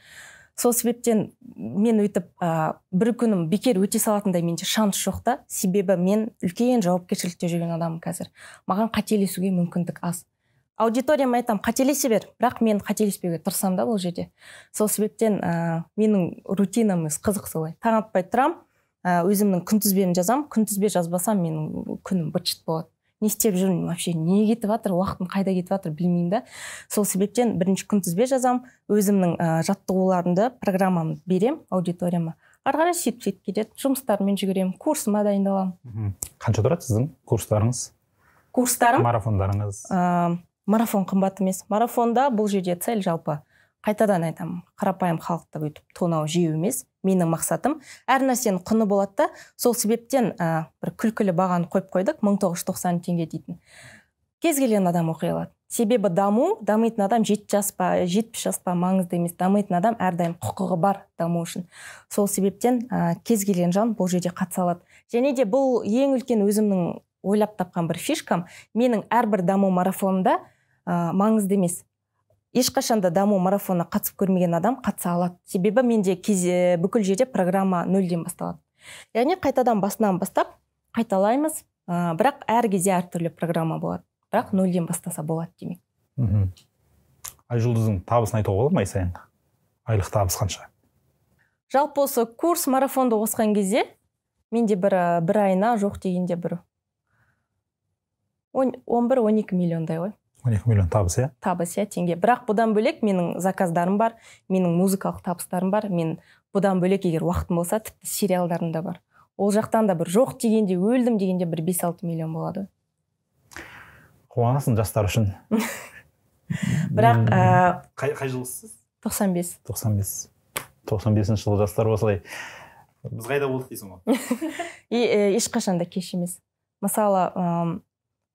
B: сол себептен мен өйтіп ә, бір күнім бекер өте салатындай менде шанс жоқ та себебі мен үлкен жауапкершілікте жүрген адаммын қазір маған қателесуге мүмкіндік аз аудиторияма айтамын қателесе бер бірақ мен қателеспеуге тырысамын да бұл жерде сол себептен ә, менің рутинам өзі қызық солай таң атпай тұрамын ә, өзімнің күнтізбемді жазамын күнтізбе жазбасам менің күнім быт болады не істеп жүрмін вообще не кетіп жатыр уақытым қайда кетіп жатыр білмеймін да сол себептен бірінші күнтізбе жазам, өзімнің ә, жаттығуларымды программамды берем аудиторияма ары қарай сөйтіп сөйтіп кетеді жұмыстарыммен жүгіремін курсыма дайындаламын
A: қанша тұрады сіздің курстарыңыз курстарым марафондарыңыз
B: ә, марафон қымбат емес марафонда бұл жерде цель жалпы қайтадан айтамын қарапайым халықты өйтіп тонау жеу емес менің мақсатым әр нәрсенің құны болады да сол себептен ә, бір күлкілі бағаны қойып қойдық мың 1990 теңге дейтін кез келген адам оқи алады себебі даму дамитын адам жеті жас па жетпіс жас па маңызды емес дамитын адам әрдайым құқығы бар даму үшін сол себептен ә, кез келген жан бұл жерде қатыса алады және де бұл ең үлкен өзімнің ойлап тапқан бір фишкам менің әрбір даму марафонында ә, маңызды емес да даму марафонына қатысып көрмеген адам қатыса алады себебі менде кез, бүкіл жерде программа нөлден басталады яғни қайтадан басынан бастап қайталаймыз ә, бірақ әр кезде әртүрлі программа болады бірақ нөлден бастаса болады демек
A: мхм айжұлдыздың табысын айтуға болады ма ай сайынғы айлық табыс
B: қанша жалпы осы курс марафонды қосқан кезде менде бір бір айына жоқ дегенде бір он бір он екі миллиондай ғой
A: он екі миллион табыс иә
B: табыс иә теңге бірақ бұдан бөлек менің заказдарым бар менің музыкалық табыстарым бар мен бұдан бөлек егер уақытым болса тіпті сериалдарым да бар ол жақтан да бір жоқ дегенде өлдім дегенде бір бес алты миллион болады
A: қуанасың жастар үшін бірақ ә, қай, қай жылғысыз тоқсан бес тоқсан бес тоқсан бесінші жылғы жастар осылай біз қайда болдық дейсің ғой
B: э, ешқашан да кеш емес мысалы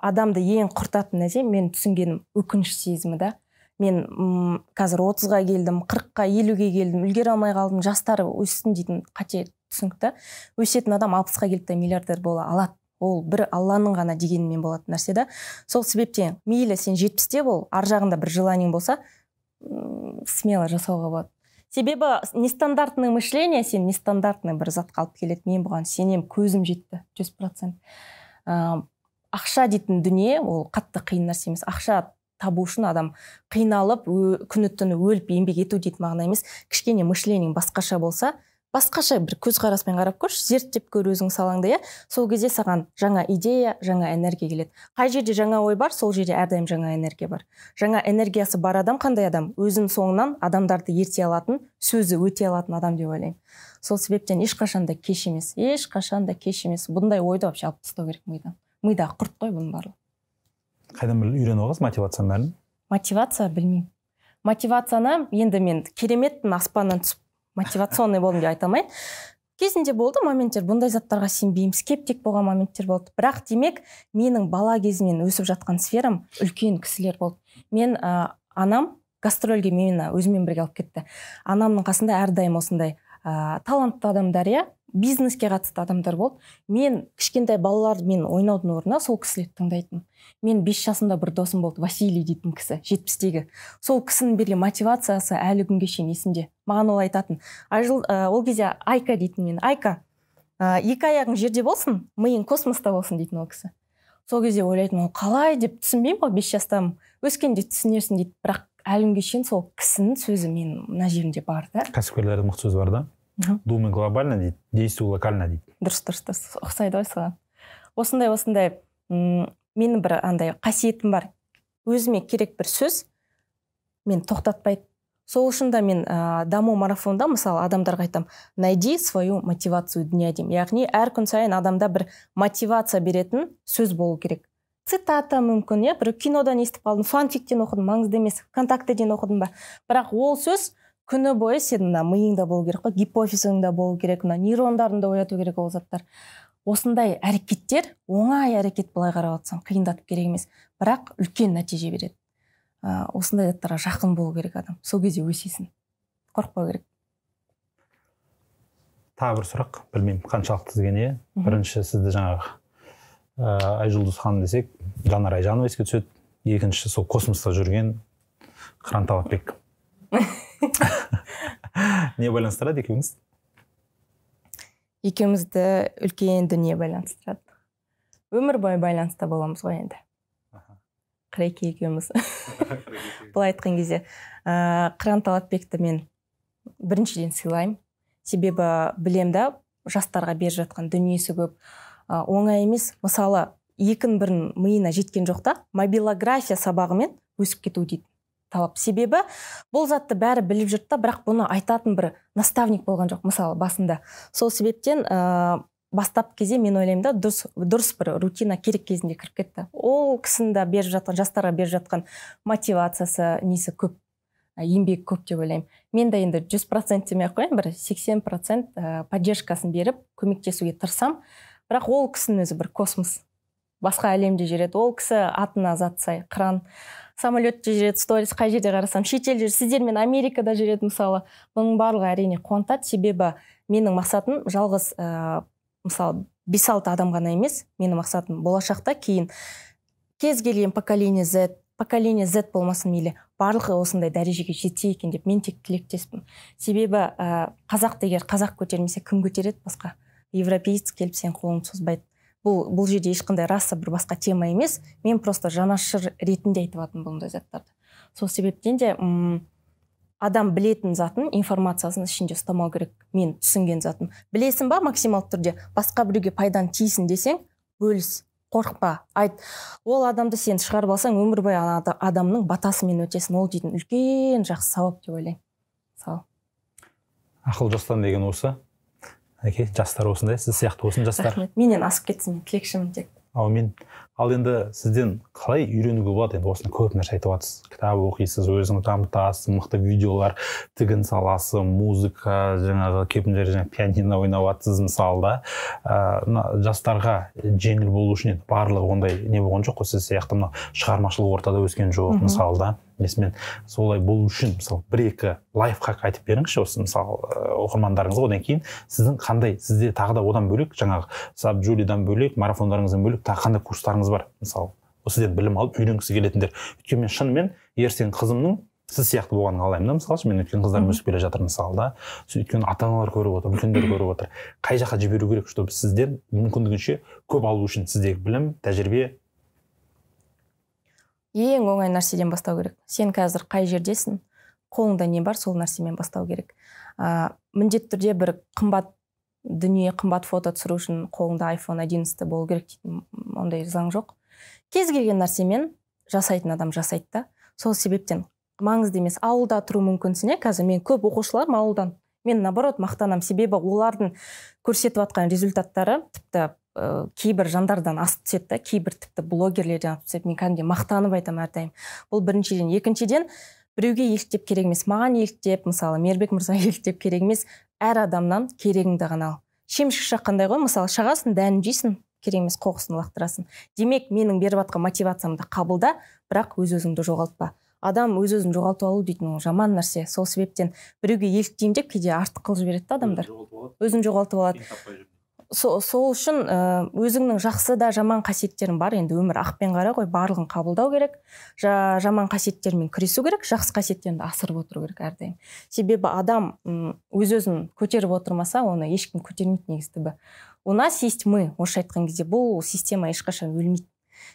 B: адамды ең құртатын нәрсе мен түсінгенім өкініш сезімі да мен ұм, қазір отызға келдім қырыққа елуге келдім үлгере алмай қалдым жастар өссін дейтін қате түсінік та өсетін адам алпысқа келіп те миллиардер бола алады ол бір алланың ғана дегенімен болатын нәрсе да сол себептен мейлі сен жетпісте бол ар жағында бір желаниең болса смело жасауға болады себебі нестандартное мышление сен нестандартный бір затқа алып келеді мен бұған сенем, көзім жетті жүз процент ақша дейтін дүние ол қатты қиын нәрсе емес ақша табу үшін адам қиналып күні түні өліп еңбек ету дейтін мағына емес кішкене мышлениең басқаша болса басқаша бір көзқараспен қарап көрші зерттеп көр өзің салаңды иә сол кезде саған жаңа идея жаңа энергия келеді қай жерде жаңа ой бар сол жерде әрдайым жаңа энергия бар жаңа энергиясы бар адам қандай адам өзін соңынан адамдарды ерте алатын сөзі өте алатын адам деп ойлаймын сол себептен ешқашан да кеш емес ешқашан да кеш емес бұндай ойды вообще алып тастау керек мидан мидағы құрт қой бұның барлығы
A: қайдан біл үйреніп алғансыз мотивацияның бәрін
B: мотивация білмеймін мотивацияны енді мен кереметпін аспаннан түсіп мотивационный болдым деп айта алмаймын кезінде болды моменттер бұндай заттарға сенбеймін скептик болған моменттер болды бірақ демек менің бала кезімнен өсіп жатқан сферам үлкен кісілер болды мен ә, анам гастрольге мені өзімен бірге алып кетті анамның қасында әрдайым осындай ә, талантты адамдар иә бизнеске қатысты адамдар болды мен кішкентай балалармен ойнаудың орнына сол кісілерді тыңдайтынмын мен бес жасымда бір досым болды василий дейтін кісі жетпістегі сол кісінің берген мотивациясы әлі күнге шейін есімде маған ол айтатын Ажыл, ә, ол кезде айка дейтін мен айка ә, екі аяғың жерде болсын миың космоста болсын дейтін ол кісі сол кезде ойлайтынмын ол қалай деп түсінбеймін ғой бес жастамын өскенде түсінесің дейді бірақ әлі күнге шейін сол кісінің сөзі мен мына жерімде бар да
A: кәсіпкерлердің мықты сөзі бар да думай глобально дейді действуй локально дейді
B: дұрыс дұрыс дұрыс ұқсайды ғой соған осындай осындай менің бір андай қасиетім бар өзіме керек бір сөз мен тоқтатпайды сол үшін да мен ә, даму марафонында мысалы адамдарға айтамын найди свою мотивацию дня деймін яғни әр күн сайын адамда бір мотивация беретін сөз болу керек цитата мүмкін иә бір кинодан естіп қалдым фанфиктен оқыдым маңызды емес вконтактеден оқыдым ба бірақ ол сөз күні бойы сенің мына миыңда болу керек қой гипофизыңда болу керек мына нейрондарыңды ояту керек ол заттар осындай әрекеттер оңай әрекет былай қарап отырсаң қиындатып керек емес бірақ үлкен нәтиже береді ыыы осындай заттарға жақын болу керек адам сол кезде өсесің қорықпау керек
A: тағы бір сұрақ білмеймін қаншалықты дегені иә бірінші сізді жаңағы ә, э, айжұлдыз ханым десек жанар айжанова еске түседі екінші сол космоста жүрген қыран талапбек не байланыстырады екеуіңізді
B: екеумізді үлкен дүние байланыстырады өмір бойы байланыста боламыз ғой енді қыреке екеуміз былай айтқан кезде ыыы э, қыран мен біріншіден сыйлаймын себебі білем да жастарға беріп жатқан дүниесі көп оңай емес мысалы екін бірін миына жеткен жоқ та мобилография сабағымен өсіп кету дейді талап себебі бұл затты бәрі біліп жүрді да бірақ бұны айтатын бір наставник болған жоқ мысалы басында сол себептен ә, бастап кезде мен ойлаймын да дұрыс бір рутина керек кезінде кіріп кетті ол кісінің да беріп жатқан жастарға беріп жатқан мотивациясы несі көп еңбек көп деп ойлаймын мен де енді жүз процент демей ақ бір сексен поддержкасын беріп көмектесуге тырысамын бірақ ол кісінің өзі бір космос басқа әлемде жүреді ол кісі атына зат сай қыран самолетте жүреді сторис қай жерде қарасам шетелде жүр сіздермен америкада жүреді мысалы бұның барлығы әрине қуантады себебі менің мақсатым жалғыз ә, мысалы бес алты адам ғана емес менің мақсатым болашақта кейін кез келген поколение z поколение z болмасын мейлі барлығы осындай дәрежеге жетсе екен деп мен тек тілектеспін себебі ә, э, қазақты егер қазақ көтермесе кім көтереді басқа европеец келіп сенің қолыңды созбайды бұл бұл жерде ешқандай раса бір басқа тема емес мен просто жанашыр ретінде айтып жатырмын бұндай заттарды сол себептен де ұм, адам білетін затын информациясын ішінде ұстамау керек мен түсінген затын білесің ба максималды түрде басқа біреуге пайдан тисін десең бөліс қорықпа айт ол адамды сен шығарып алсаң өмір бойы адамның батасымен өтесің ол дейтін үлкен жақсы сауап деп ойлаймын сау
A: ақыл жастан деген осы мінекей жастар осындай сіз сияқты болсын жастар рахмет
B: менен асып кетсін мен тілекшімін тек
A: әумин ал енді сізден қалай үйренуге болады енді осыны көп нәрсе айтып жатсыз кітап оқисыз өзіңізді дамытасыз мықты видеолар тігін саласы музыка жаңағы кепілдер жаңа пианино ойнап жатсыз мысалы да ә, жастарға жеңіл болу үшін енді барлығы ондай не болған жоқ қой сіз сияқты мына шығармашылық ортада өскен жоқ мысалы да несімен солай болу үшін мысалы бір екі лайфхак айтып беріңізші осы мысалы оқырмандарыңызға одан кейін сіздің қандай сізде тағы да одан бөлек жаңағы сабджулидан бөлек марафондарыңыздан бөлек тағы қандай курстарыңыз бар мысалы сізден білім алып үйренгісі келетіндер өйткені мен шынымен ертең қызымның сіз сияқты болғанын қалаймын да мысалы мен өйткені қыздарым өсіп келе жатыр мысалы да өйткені ата аналар көріп отыр үлкендер көріп отыр қай жаққа жіберу керек чтобы сізден мүмкіндігінше көп алу үшін сіздегі білім тәжірибе
B: ең оңай нәрседен бастау керек сен қазір қай жердесің қолыңда не бар сол нәрсемен бастау керек ә, міндетті түрде бір қымбат дүние қымбат фото түсіру үшін қолыңда iPhone 11 болу керек дейтін ондай заң жоқ кез келген нәрсемен жасайтын адам жасайды да сол себептен маңызды демес ауылда тұру мүмкінсің иә қазір мен көп оқушыларым ауылдан мен наоборот мақтанамын себебі олардың көрсетіп жатқан результаттары тіпті ә, кейбір жандардан асып түседі да кейбір тіпті блогерлерден асып түседі мен кәдімгідей мақтанып айтамын әрдайым бұл біріншіден екіншіден біреуге еліктеп керек емес маған еліктеп мысалы мейірбек мырза еліктеп керек емес әр адамнан керегіңді ғана ал шемшік шаққандай ғой мысалы шағасың дәнін жейсің керек емес қоқысын лақтырасың демек менің беріп жатқан мотивациямды қабылда бірақ өз өзіңді жоғалтпа адам өз өзін жоғалтып алу дейтін ол жаман нәрсе сол себептен біреуге еліктеймін деп кейде артық қылып жібереді да адамдар өзін жоғалтып алады сол со үшін э, өзіңнің жақсы да жаман қасиеттерің бар енді өмір ақ пен қара ғой барлығын қабылдау керек жаман қасиеттермен күресу керек жақсы қасиеттерді асырып отыру керек әрдайым себебі адам өз өзін көтеріп отырмаса оны ешкім көтермейді негізі түбі у нас есть мы орысша айтқан кезде бұл система ешқашан өлмейді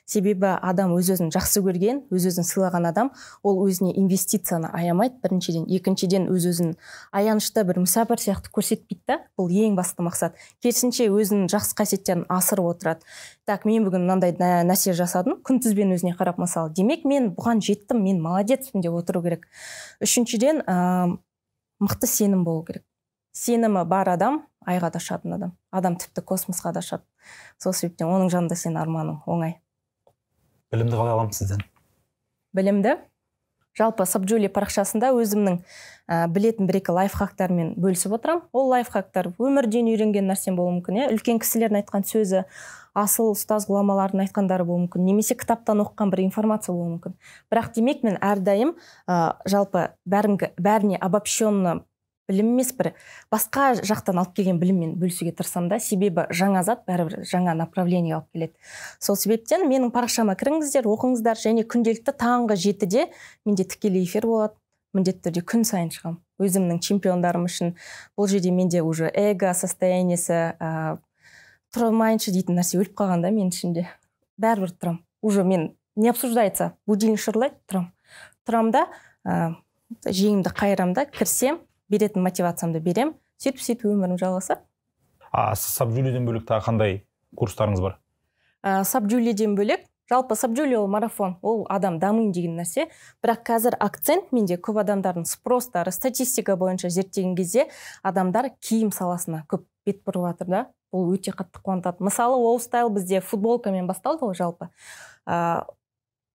B: себебі адам өз өзін жақсы көрген өз өзін сыйлаған адам ол өзіне инвестицияны аямайды біріншіден екіншіден өз өзін аянышты бір мүсәпір сияқты көрсетпейді да бұл ең басты мақсат керісінше өзінің жақсы қасиеттерін асырып отырады так мен бүгін мынандай нәрсе жасадым күнтізбені өзіне қарап мысалы демек мен бұған жеттім мен молодецпін деп отыру керек үшіншіден ә, мықты сенім болу керек сенімі бар адам айға да ұшатын адам адам тіпті космосқа да ұшады сол себептен оның жанында сенің арманың оңай
A: білімді қалай аламын сізден
B: білімді жалпы сабджули парақшасында өзімнің ә, білетін бір екі лайфхактармен бөлісіп отырамын ол лайфхактар өмірден үйренген нәрсем болуы мүмкін иә үлкен кісілердің айтқан сөзі асыл ұстаз ғұламалардың айтқандары болуы мүмкін немесе кітаптан оқыған бір информация болуы мүмкін бірақ демек мен әрдайым ә, жалпы бәрінгі бәріне обобщенно білім емес бір басқа жақтан алып келген біліммен бөлісуге тырысамын да себебі жаңа зат бәрібір жаңа направление алып келеді сол себептен менің парақшама кіріңіздер оқыңыздар және күнделікті таңғы жетіде менде тікелей эфир болады міндетті түрде күн сайын шығамын өзімнің чемпиондарым үшін бұл жерде менде уже эго состояниесі ә, тұрмайыншы дейтін нәрсе өліп қалған да менің ішімде бәрібір тұрамын уже мен не обсуждается будильник шырлайды тұрамын тұрамын да ә, жеңімді қайырамын да кірсем беретін мотивациямды берем. сөйтіп сөйтіп өмірім жалғасады
A: а саб бөлек тағы қандай курстарыңыз бар
B: ә, саб бөлек жалпы сабджули ол марафон ол адам дамиын деген нәрсе бірақ қазір акцент менде көп адамдардың спростары статистика бойынша зерттеген кезде адамдар киім саласына көп бет бұрып жатыр да бұл өте қатты қуантады мысалы оу стайл бізде футболкамен басталды ғой жалпы ыыы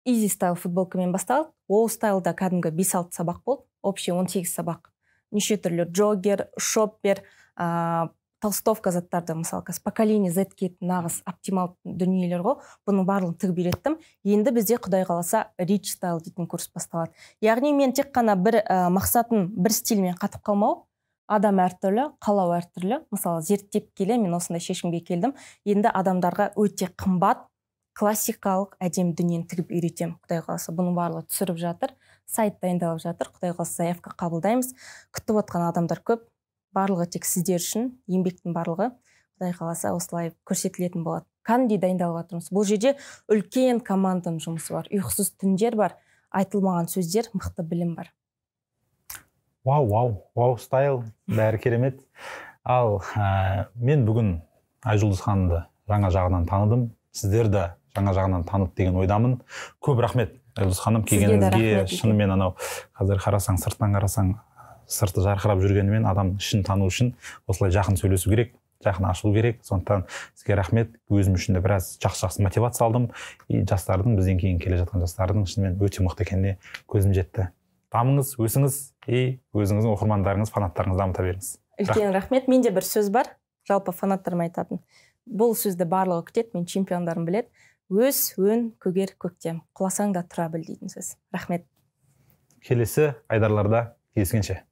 B: изи стайл футболкамен басталды оу стайлда кәдімгі бес алты сабақ болды общий он сегіз сабақ неше түрлі джогер шоппер ә, толстовка заттарды мысалы қазір поколение z киетін нағыз оптимал дүниелер ғой бұның барлығын тігіп үйреттім енді бізде құдай қаласа рич стайл дейтін курс басталады яғни мен тек қана бір ә, мақсатым бір стильмен қатып қалмау адам әртүрлі қалау әртүрлі мысалы зерттеп келе мен осындай шешімге келдім енді адамдарға өте қымбат классикалық әдемі дүниені тігіп үйретемін құдай қаласа бұның барлығы түсіріп жатыр сайт дайындалып жатыр құдай қаласа заявка қабылдаймыз күтіп отқан адамдар көп барлығы тек сіздер үшін еңбектің барлығы құдай қаласа осылай көрсетілетін болады кәдімгідей дайындалып жатырмыз бұл жерде үлкен команданың жұмысы бар ұйқысыз түндер бар айтылмаған сөздер мықты білім бар
A: вау вау вау стайл бәрі керемет ал ә, мен бүгін айжұлдыз ханымды жаңа жағынан таныдым сіздер жаңа жағынан танып деген ойдамын көп рахмет жұлдыз ханым келгеніңізге шынымен анау қазір қарасаң сырттан қарасаң сырты жарқырап жүргенімен адамның ішін тану үшін осылай жақын сөйлесу керек жақын ашылу керек сондықтан сізге рахмет өзім үшін де біраз жақсы жақсы мотивация алдым и жастардың бізден кейін келе жатқан жастардың шынымен өте мықты екеніне көзім жетті дамыңыз өсіңіз и өзіңіздің оқырмандарыңыз фанаттарыңызды дамыта беріңіз үлкен
B: рахмет менде бір сөз бар жалпы фанаттарыма айтатын бұл сөзді барлығы күтеді мен чемпиондарым біледі өс өн көгер көктем құласаң да тұра біл дейтін сөз рахмет
A: келесі айдарларда кездескенше